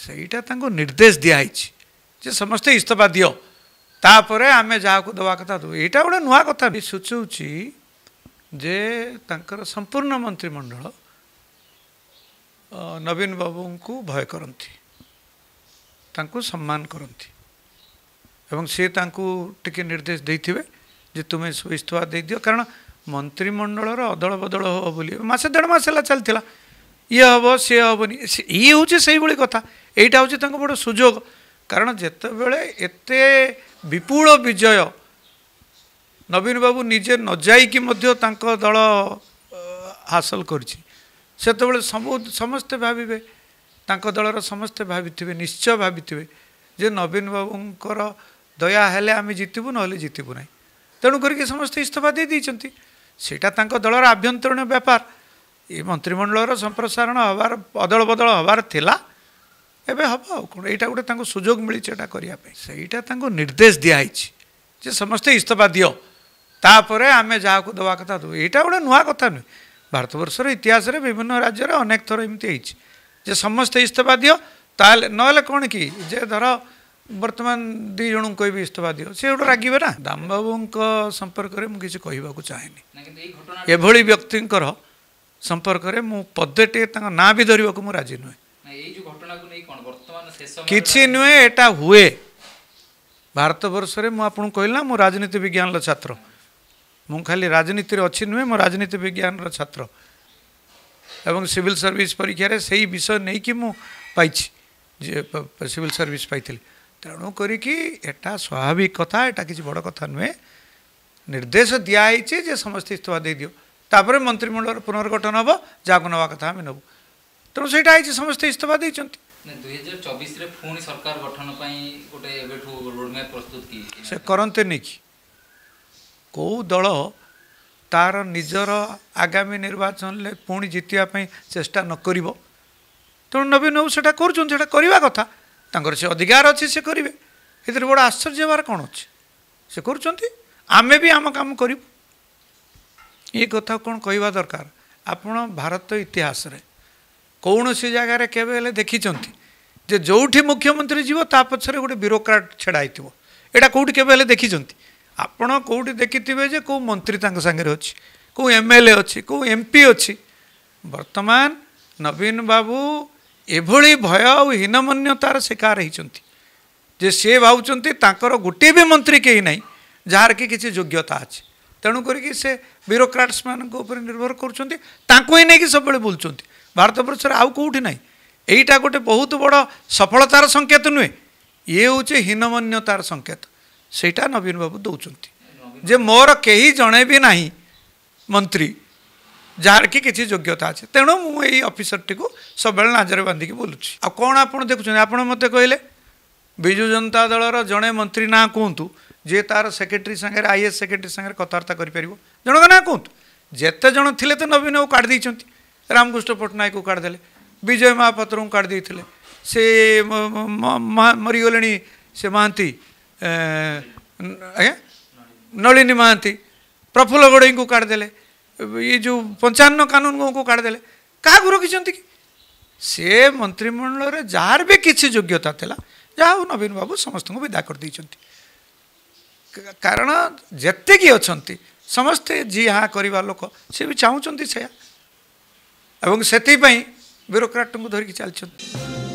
ସେଇଟା ତାଙ୍କୁ ନିର୍ଦ୍ଦେଶ ଦିଆହେଇଛି ଯେ ସମସ୍ତେ ଇସ୍ତଫା ଦିଅ ତାପରେ ଆମେ ଯାହାକୁ ଦେବା କଥା ଦେବୁ ଏଇଟା ଗୋଟେ ନୂଆ କଥା ବି ସୂଚଉଛି ଯେ ତାଙ୍କର ସମ୍ପୂର୍ଣ୍ଣ ମନ୍ତ୍ରିମଣ୍ଡଳ ନବୀନ ବାବୁଙ୍କୁ ଭୟ କରନ୍ତି ତାଙ୍କୁ ସମ୍ମାନ କରନ୍ତି ଏବଂ ସିଏ ତାଙ୍କୁ ଟିକେ ନିର୍ଦ୍ଦେଶ ଦେଇଥିବେ ଯେ ତୁମେ ସବୁ ଇସ୍ତଫା ଦେଇଦିଅ କାରଣ ମନ୍ତ୍ରିମଣ୍ଡଳର ଅଦଳ ବଦଳ ହେବ ବୋଲି ମାସେ ଦେଢ଼ ମାସ ହେଲା ଚାଲିଥିଲା ଇଏ ହେବ ସିଏ ହେବନି ଇଏ ହେଉଛି ସେଇଭଳି କଥା ଏଇଟା ହେଉଛି ତାଙ୍କ ବଡ଼ ସୁଯୋଗ କାରଣ ଯେତେବେଳେ ଏତେ ବିପୁଳ ବିଜୟ ନବୀନ ବାବୁ ନିଜେ ନ ଯାଇକି ମଧ୍ୟ ତାଙ୍କ ଦଳ ହାସଲ କରିଛି ସେତେବେଳେ ସମସ୍ତେ ଭାବିବେ ତାଙ୍କ ଦଳର ସମସ୍ତେ ଭାବିଥିବେ ନିଶ୍ଚୟ ଭାବିଥିବେ ଯେ ନବୀନ ବାବୁଙ୍କର ଦୟା ହେଲେ ଆମେ ଜିତିବୁ ନହେଲେ ଜିତିବୁ ନାହିଁ ତେଣୁ କରିକି ସମସ୍ତେ ଇସ୍ତଫା ଦେଇଦେଇଛନ୍ତି ସେଇଟା ତାଙ୍କ ଦଳର ଆଭ୍ୟନ୍ତରୀଣ ବ୍ୟାପାର ଏ ମନ୍ତ୍ରିମଣ୍ଡଳର ସମ୍ପ୍ରସାରଣ ହେବାର ଅଦଳ ବଦଳ ହେବାର ଥିଲା ଏବେ ହେବ ଆଉ କ'ଣ ଏଇଟା ଗୋଟେ ତାଙ୍କୁ ସୁଯୋଗ ମିଳିଛି ଏଇଟା କରିବା ପାଇଁ ସେଇଟା ତାଙ୍କୁ ନିର୍ଦ୍ଦେଶ ଦିଆହେଇଛି ଯେ ସମସ୍ତେ ଇସ୍ତଫା ଦିଅ ତାପରେ ଆମେ ଯାହାକୁ ଦେବା କଥା ଦେବୁ ଏଇଟା ଗୋଟେ ନୂଆ କଥା ନୁହେଁ ଭାରତବର୍ଷର ଇତିହାସରେ ବିଭିନ୍ନ ରାଜ୍ୟରେ ଅନେକ ଥର ଏମିତି ହେଇଛି ଯେ ସମସ୍ତେ ଇସ୍ତଫା ଦିଅ ତାହେଲେ ନହେଲେ କ'ଣ କି ଯେ ଧର ବର୍ତ୍ତମାନ ଦୁଇ ଜଣଙ୍କୁ କହିବି ଇସ୍ତଫା ଦିଅ ସେ ଗୋଟେ ରାଗିବେ ନା ଦାମବାବୁଙ୍କ ସମ୍ପର୍କରେ ମୁଁ କିଛି କହିବାକୁ ଚାହେଁନି ଏଭଳି ବ୍ୟକ୍ତିଙ୍କର ସମ୍ପର୍କରେ ମୁଁ ପଦେଟିଏ ତାଙ୍କ ନାଁ ବି ଧରିବାକୁ ମୁଁ ରାଜି ନୁହେଁ କିଛି ନୁହେଁ ଏଟା ହୁଏ ଭାରତବର୍ଷରେ ମୁଁ ଆପଣଙ୍କୁ କହିଲା ମୁଁ ରାଜନୀତି ବିଜ୍ଞାନର ଛାତ୍ର ମୁଁ ଖାଲି ରାଜନୀତିରେ ଅଛି ନୁହେଁ ମୁଁ ରାଜନୀତି ବିଜ୍ଞାନର ଛାତ୍ର ଏବଂ ସିଭିଲ ସର୍ଭିସ୍ ପରୀକ୍ଷାରେ ସେଇ ବିଷୟ ନେଇକି ମୁଁ ପାଇଛି ଯେ ସିଭିଲ ସର୍ଭିସ୍ ପାଇଥିଲି ତେଣୁ କରିକି ଏଟା ସ୍ୱାଭାବିକ କଥା ଏଟା କିଛି ବଡ଼ କଥା ନୁହେଁ ନିର୍ଦ୍ଦେଶ ଦିଆହେଇଛି ଯେ ସମସ୍ତେ ଇସ୍ତଫା ଦେଇଦିଅ ତାପରେ ମନ୍ତ୍ରିମଣ୍ଡଳର ପୁନର୍ଗଠନ ହେବ ଯାହାକୁ ନେବା କଥା ଆମେ ନେବୁ ତେଣୁ ସେଇଟା ହେଇଛି ସମସ୍ତେ ଇସ୍ତଫା ଦେଇଛନ୍ତି ସେ କରନ୍ତେନି କି କେଉଁ ଦଳ ତାର ନିଜର ଆଗାମୀ ନିର୍ବାଚନରେ ପୁଣି ଜିତିବା ପାଇଁ ଚେଷ୍ଟା ନ କରିବ ତେଣୁ ନବୀନ ବାବୁ ସେଇଟା କରୁଛନ୍ତି ସେଇଟା କରିବା କଥା ତାଙ୍କର ସେ ଅଧିକାର ଅଛି ସେ କରିବେ ଏଥିରେ ବଡ଼ ଆଶ୍ଚର୍ଯ୍ୟ ହେବାର କ'ଣ ଅଛି ସେ କରୁଛନ୍ତି ଆମେ ବି ଆମ କାମ କରିବୁ ये कथा कौन कहवा दरकार आप भारत इतिहास कौन सी जगार के देखी जे जो मुख्यमंत्री जीव ता पचरे गोटे ब्यूरोक्राट ढाई थी यहाँ कौट के देखी आपड़ कौट देखि कौ मंत्री सांगे अच्छे कौ एम एल ए अच्छे कौ एम पी अच्छी बर्तमान नवीन बाबू एभली भय और आनमन्यतार शिकार होती जे सी भावंटर गोटे भी मंत्री कहीं ना जार कि योग्यता अच्छे ତେଣୁ କରିକି ସେ ବ୍ୟୁରୋକ୍ରାଟ୍ସମାନଙ୍କ ଉପରେ ନିର୍ଭର କରୁଛନ୍ତି ତାଙ୍କୁ ହିଁ ନେଇକି ସବୁବେଳେ ବୁଲୁଛନ୍ତି ଭାରତବର୍ଷରେ ଆଉ କେଉଁଠି ନାହିଁ ଏଇଟା ଗୋଟେ ବହୁତ ବଡ଼ ସଫଳତାର ସଙ୍କେତ ନୁହେଁ ଇଏ ହେଉଛି ହୀନମନ୍ୟତାର ସଙ୍କେତ ସେଇଟା ନବୀନ ବାବୁ ଦେଉଛନ୍ତି ଯେ ମୋର କେହି ଜଣେ ବି ନାହିଁ ମନ୍ତ୍ରୀ ଯାହାର କି କିଛି ଯୋଗ୍ୟତା ଅଛି ତେଣୁ ମୁଁ ଏଇ ଅଫିସରଟିକୁ ସବୁବେଳେ ନାଜରେ ବାନ୍ଧିକି ବୋଲୁଛି ଆଉ କ'ଣ ଆପଣ ଦେଖୁଛନ୍ତି ଆପଣ ମୋତେ କହିଲେ ବିଜୁ ଜନତା ଦଳର ଜଣେ ମନ୍ତ୍ରୀ ନାଁ କୁହନ୍ତୁ जे तार secretary Sagar I S secretary Sagar कथबार्ता कर जनक ना कहत जिते जन थे तो नवीन बाबू काढ़ रामकृष्ण पट्टनायक को काढ़ विजय महापात्र काढ़ से मरीगले से महांती आज नलिनी महांती प्रफुल्ल गड़ई को काढ़ ये जो पंचान्न कानून को काढ़ क्या रखिंट से मंत्रिमंडल जार भी किसी योग्यता थी जहाँ नवीन बाबू समस्त को विदा करदे कारण जिते कि अच्छा समस्ते जी हाँ करवा लोक सी भी चाहूँ से ब्यूरोक्राट को धरिकी चलते